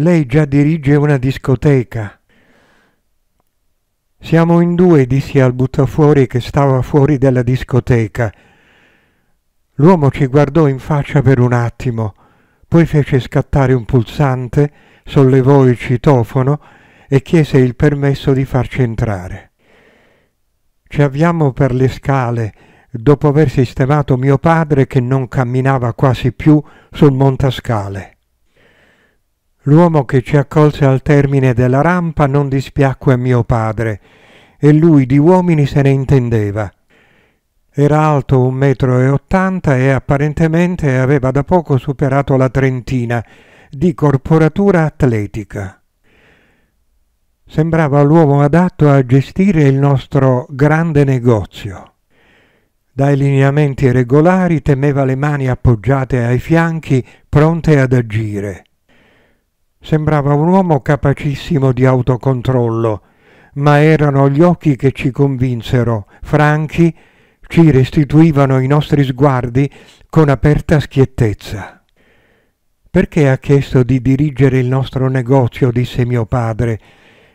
Lei già dirige una discoteca. Siamo in due, dissi al buttafuori che stava fuori della discoteca. L'uomo ci guardò in faccia per un attimo, poi fece scattare un pulsante, sollevò il citofono e chiese il permesso di farci entrare. Ci avviamo per le scale, dopo aver sistemato mio padre che non camminava quasi più sul montascale. L'uomo che ci accolse al termine della rampa non dispiacque a mio padre, e lui di uomini se ne intendeva. Era alto un metro e ottanta e apparentemente aveva da poco superato la trentina, di corporatura atletica. Sembrava l'uomo adatto a gestire il nostro grande negozio. Dai lineamenti regolari temeva le mani appoggiate ai fianchi, pronte ad agire. Sembrava un uomo capacissimo di autocontrollo, ma erano gli occhi che ci convinsero, franchi, ci restituivano i nostri sguardi con aperta schiettezza. Perché ha chiesto di dirigere il nostro negozio, disse mio padre.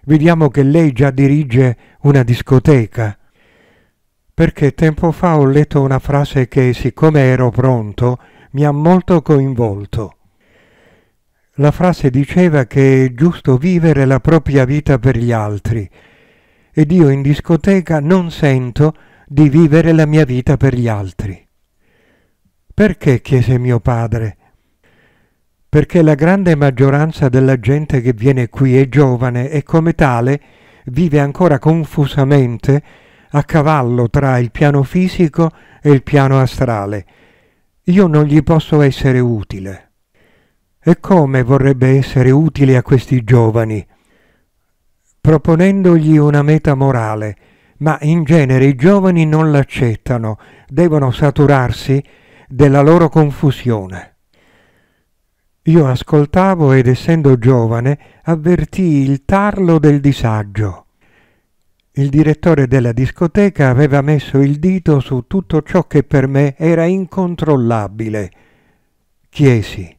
Vediamo che lei già dirige una discoteca. Perché tempo fa ho letto una frase che, siccome ero pronto, mi ha molto coinvolto. La frase diceva che è giusto vivere la propria vita per gli altri ed io in discoteca non sento di vivere la mia vita per gli altri. Perché? chiese mio padre. Perché la grande maggioranza della gente che viene qui è giovane e come tale vive ancora confusamente a cavallo tra il piano fisico e il piano astrale. Io non gli posso essere utile. E come vorrebbe essere utile a questi giovani? Proponendogli una meta morale, ma in genere i giovani non l'accettano, devono saturarsi della loro confusione. Io ascoltavo ed essendo giovane avvertii il tarlo del disagio. Il direttore della discoteca aveva messo il dito su tutto ciò che per me era incontrollabile. Chiesi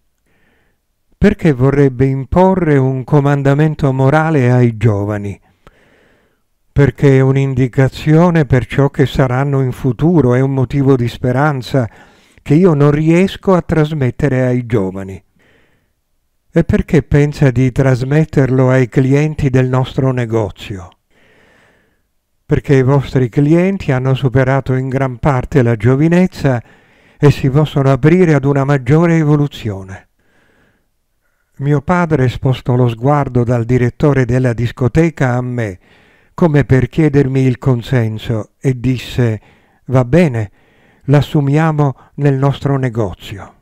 perché vorrebbe imporre un comandamento morale ai giovani? Perché è un'indicazione per ciò che saranno in futuro, è un motivo di speranza che io non riesco a trasmettere ai giovani. E perché pensa di trasmetterlo ai clienti del nostro negozio? Perché i vostri clienti hanno superato in gran parte la giovinezza e si possono aprire ad una maggiore evoluzione. Mio padre spostò lo sguardo dal direttore della discoteca a me, come per chiedermi il consenso, e disse Va bene, l'assumiamo nel nostro negozio.